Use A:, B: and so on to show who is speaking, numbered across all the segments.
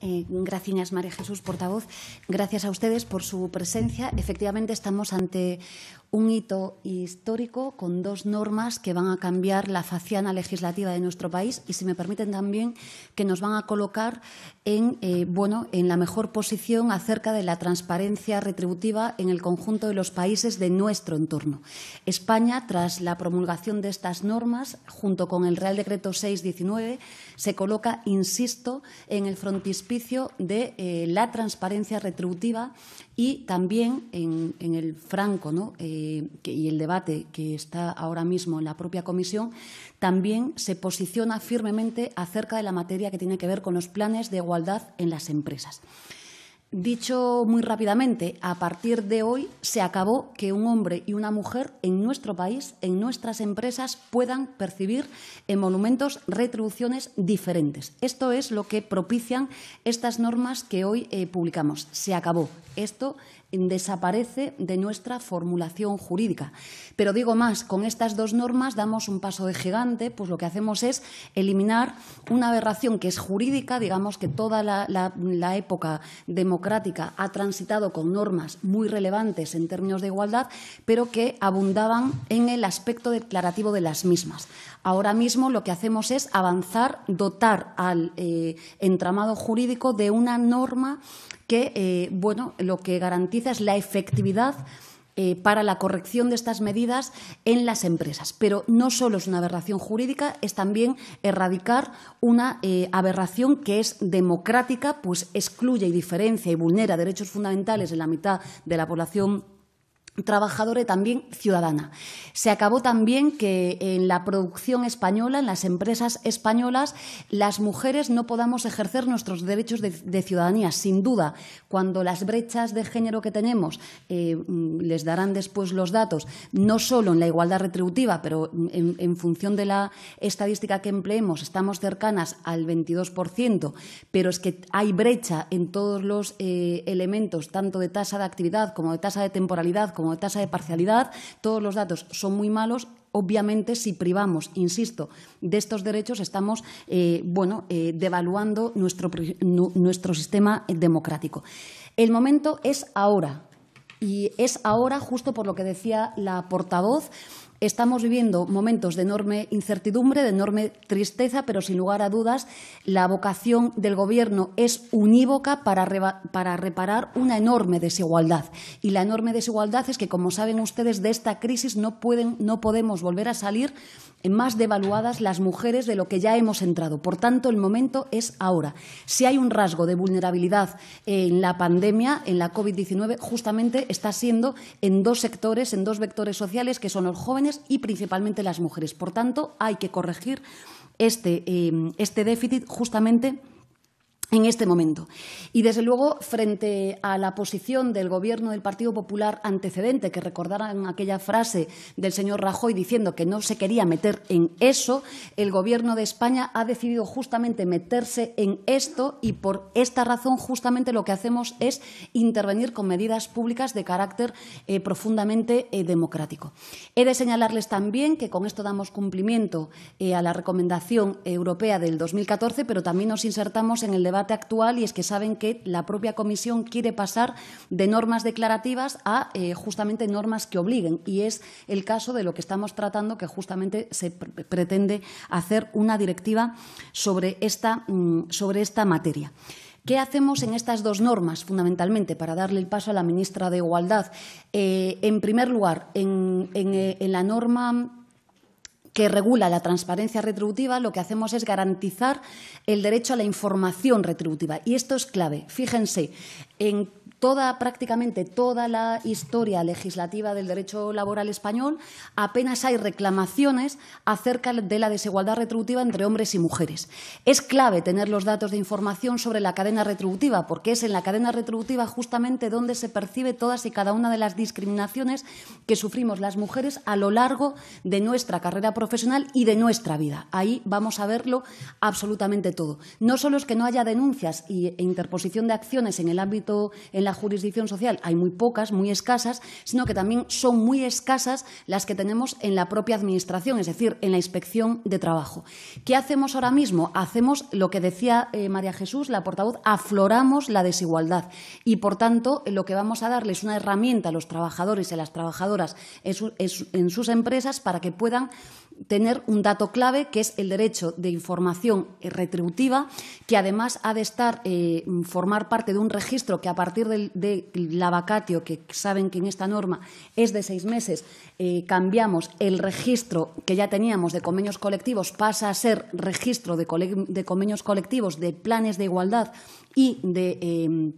A: Eh, Gracias, María Jesús, portavoz. Gracias a ustedes por su presencia. Efectivamente, estamos ante un hito histórico con dos normas que van a cambiar la faciana legislativa de nuestro país y, si me permiten también, que nos van a colocar en, eh, bueno, en la mejor posición acerca de la transparencia retributiva en el conjunto de los países de nuestro entorno. España, tras la promulgación de estas normas, junto con el Real Decreto 619, se coloca, insisto, en el frontispicio de eh, la transparencia retributiva y también en, el franco eh, y el debate que está ahora mismo en la propia comisión, también se posiciona firmemente acerca de la materia que tiene que ver con los planes de igualdad en las empresas. Dicho muy rápidamente, a partir de hoy se acabó que un hombre y una mujer en nuestro país, en nuestras empresas, puedan percibir en monumentos retribuciones diferentes. Esto es lo que propician estas normas que hoy eh, publicamos. Se acabó. Esto desaparece de nuestra formulación jurídica. Pero digo más, con estas dos normas damos un paso de gigante, pues lo que hacemos es eliminar una aberración que es jurídica, digamos que toda la, la época democrática ha transitado con normas muy relevantes en términos de igualdad, pero que abundaban en el aspecto declarativo de las mismas. Ahora mismo lo que hacemos es avanzar, dotar al eh, entramado jurídico de una norma que eh, bueno, lo que garantiza es la efectividad eh, para la corrección de estas medidas en las empresas. Pero no solo es una aberración jurídica, es también erradicar una eh, aberración que es democrática, pues excluye y diferencia y vulnera derechos fundamentales en la mitad de la población trabajadora y también ciudadana. Se acabó también que en la producción española, en las empresas españolas, las mujeres no podamos ejercer nuestros derechos de, ciudadanía. Sin duda, cuando las brechas de género que tenemos, eh, les darán después los datos, no solo en la igualdad retributiva, pero en, función de la estadística que empleemos, estamos cercanas al 22%, pero es que hay brecha en todos los eh, elementos, tanto de tasa de actividad como de tasa de temporalidad, como tasa de parcialidad, todos los datos son muy malos obviamente si privamos, insisto, de estos derechos estamos eh, bueno, eh, devaluando nuestro, nuestro sistema democrático. El momento es ahora. Y es ahora, justo por lo que decía la portavoz, Estamos viviendo momentos de enorme incertidumbre, de enorme tristeza, pero sin lugar a dudas la vocación del Gobierno es unívoca para, para, reparar una enorme desigualdad. Y la enorme desigualdad es que, como saben ustedes, de esta crisis no, pueden, no podemos volver a salir más devaluadas las mujeres de lo que ya hemos entrado. Por tanto, el momento es ahora. Si hay un rasgo de vulnerabilidad en la pandemia, en la COVID-19, justamente está siendo en dos sectores, en dos vectores sociales, que son los jóvenes y principalmente las mujeres. Por tanto, hay que corregir este, eh, este déficit justamente en este momento. Y, desde luego, frente a la posición del Gobierno del Partido Popular antecedente, que recordarán aquella frase del señor Rajoy diciendo que no se quería meter en eso, el Gobierno de España ha decidido justamente meterse en esto y, por esta razón, justamente lo que hacemos es intervenir con medidas públicas de carácter eh, profundamente eh, democrático. He de señalarles también que con esto damos cumplimiento eh, a la recomendación europea del 2014, pero también nos insertamos en el debate actual y es que saben que la propia Comisión quiere pasar de normas declarativas a eh, justamente normas que obliguen. Y es el caso de lo que estamos tratando, que justamente se pretende hacer una directiva sobre esta, mm, sobre esta materia. ¿Qué hacemos en estas dos normas, fundamentalmente, para darle el paso a la ministra de Igualdad? Eh, en primer lugar, en, en eh, la norma que regula la transparencia retributiva, lo que hacemos es garantizar el derecho a la información retributiva. Y esto es clave. Fíjense en Toda, prácticamente toda la historia legislativa del derecho laboral español apenas hay reclamaciones acerca de la desigualdad retributiva entre hombres y mujeres. Es clave tener los datos de información sobre la cadena retributiva, porque es en la cadena retributiva justamente donde se percibe todas y cada una de las discriminaciones que sufrimos las mujeres a lo largo de nuestra carrera profesional y de nuestra vida. Ahí vamos a verlo absolutamente todo. No solo es que no haya denuncias e interposición de acciones en el ámbito la jurisdicción social hay muy pocas, muy escasas, sino que también son muy escasas las que tenemos en la propia Administración, es decir, en la Inspección de Trabajo. ¿Qué hacemos ahora mismo? Hacemos lo que decía eh, María Jesús, la portavoz, afloramos la desigualdad y, por tanto, lo que vamos a darle es una herramienta a los trabajadores y a las trabajadoras en, sus empresas para que puedan tener un dato clave que es el derecho de información retributiva, que además ha de estar eh, formar parte de un registro que a partir de de la que saben que en esta norma es de seis meses, eh, cambiamos el registro que ya teníamos de convenios colectivos, pasa a ser registro de, convenios colectivos de planes de igualdad y de. Em,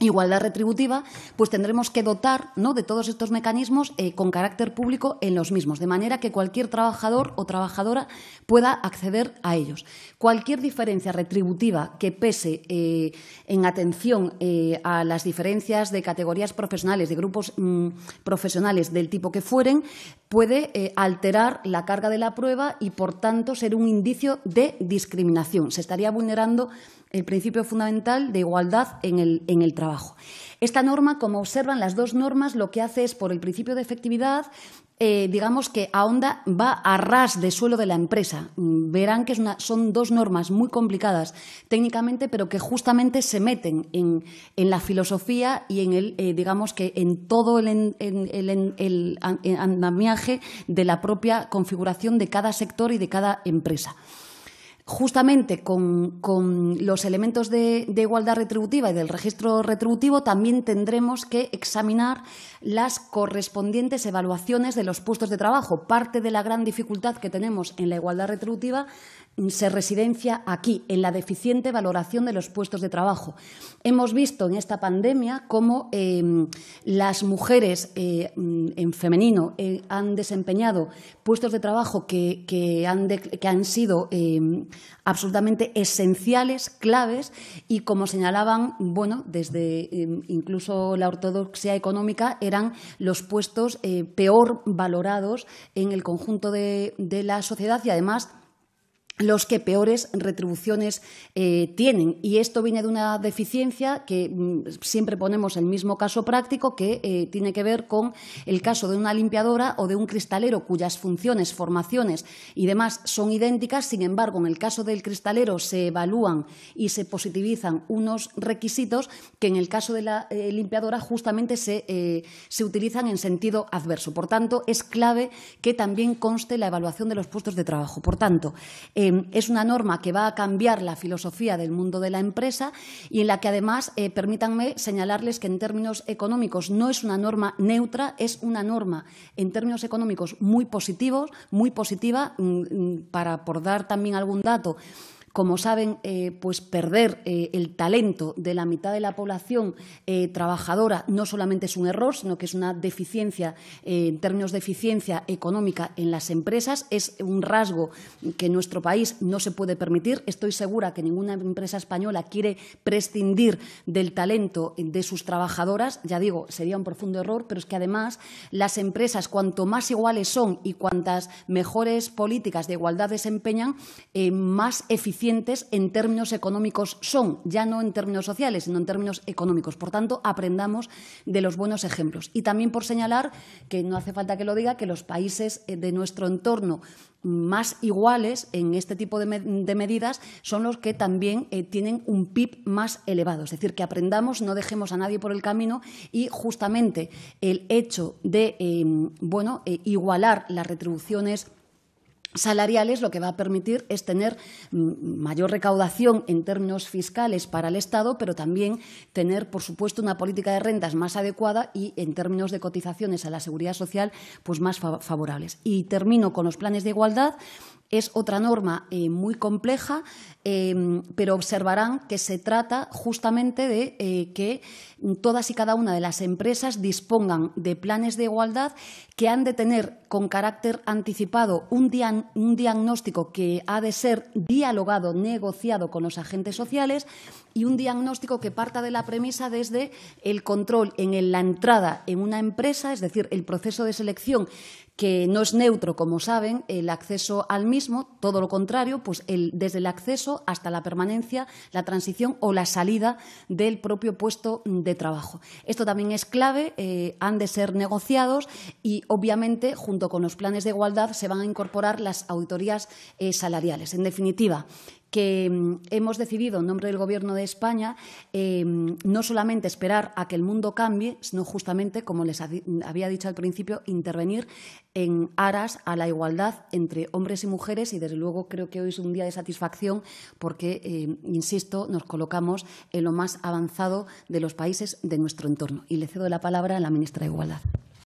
A: igualdad retributiva, pues tendremos que dotar ¿no? de todos estos mecanismos eh, con carácter público en los mismos, de manera que cualquier trabajador o trabajadora pueda acceder a ellos. Cualquier diferencia retributiva que pese eh, en atención eh, a las diferencias de categorías profesionales, de grupos mm, profesionales del tipo que fueren, puede eh, alterar la carga de la prueba y, por tanto, ser un indicio de discriminación. Se estaría vulnerando el principio fundamental de igualdad el, en el, trabajo. Esta norma, como observan las dos normas, lo que hace es, por el principio de efectividad, eh, digamos que Aonda va a ras de suelo de la empresa. Mm, verán que son dos normas muy complicadas técnicamente, pero que justamente se meten en, la filosofía y en el, eh, digamos que en todo el eh, andamiaje de la propia configuración de cada sector y de cada empresa justamente con, los elementos de, de, igualdad retributiva y del registro retributivo, también tendremos que examinar las correspondientes evaluaciones de los puestos de trabajo. Parte de la gran dificultad que tenemos en la igualdad retributiva se residencia aquí, en la deficiente valoración de los puestos de trabajo. Hemos visto en esta pandemia cómo em, las mujeres em, en femenino eh, han desempeñado puestos de trabajo que, han, sido em, absolutamente esenciales, claves, y como señalaban, bueno, desde incluso la ortodoxia económica, eran los puestos eh, peor valorados en el conjunto de, de la sociedad y además los que peores retribuciones eh, tienen. Y esto viene de una deficiencia que mm, siempre ponemos el mismo caso práctico que eh, tiene que ver con el caso de una limpiadora o de un cristalero cuyas funciones, formaciones y demás son idénticas. Sin embargo, en el caso del cristalero se evalúan y se positivizan unos requisitos que en el caso de la eh, limpiadora justamente se, se utilizan en sentido adverso. Por tanto, es clave que también conste la evaluación de los puestos de trabajo. Por tanto, Em, es una norma que va a cambiar la filosofía del mundo de la empresa y en la que además, eh, permítanme señalarles que en términos económicos no es una norma neutra, es una norma en términos económicos muy positivos, muy positiva, mm, mm, para por dar también algún dato. Como saben, eh, pues perder eh, el talento de la mitad de la población eh, trabajadora no solamente es un error, sino que es una deficiencia en términos de eficiencia económica en las empresas. Es un rasgo que nuestro país no se puede permitir. Estoy segura que ninguna empresa española quiere prescindir del talento de sus trabajadoras. Ya digo, sería un profundo error, pero es que además las empresas, cuanto más iguales son y cuantas mejores políticas de igualdad desempeñan, más eficientes en términos económicos son, ya no en términos sociales, sino en términos económicos. Por tanto, aprendamos de los buenos ejemplos. Y también por señalar, que no hace falta que lo diga, que los países eh, de nuestro entorno más iguales en este tipo de, medidas son los que también eh, tienen un PIB más elevado. Es decir, que aprendamos, no dejemos a nadie por el camino y justamente el hecho de em, bueno, eh, igualar las retribuciones salariales lo que va a permitir es tener mayor recaudación en términos fiscales para el Estado, pero también tener, por supuesto, una política de rentas más adecuada y en términos de cotizaciones a la seguridad social pues más favorables. Y termino con los planes de igualdad es otra norma eh, muy compleja, eh, pero observarán que se trata justamente de eh, que todas y cada una de las empresas dispongan de planes de igualdad que han de tener con carácter anticipado un, diagnóstico que ha de ser dialogado, negociado con los agentes sociales y un diagnóstico que parta de la premisa desde el control en la entrada en una empresa, es decir, el proceso de selección que no es neutro, como saben, el acceso al mismo, todo lo contrario, pues el, desde el acceso hasta la permanencia, la transición o la salida del propio puesto de trabajo. Esto también es clave, eh, han de ser negociados y, obviamente, junto con los planes de igualdad se van a incorporar las auditorías eh, salariales. En definitiva, que mm, hemos decidido, en nombre del Gobierno de España, em, no solamente esperar a que el mundo cambie, sino justamente, como les había dicho al principio, intervenir en aras a la igualdad entre hombres y mujeres. Y, desde luego, creo que hoy es un día de satisfacción porque, em, insisto, nos colocamos en lo más avanzado de los países de nuestro entorno. Y le cedo la palabra a la ministra de Igualdad.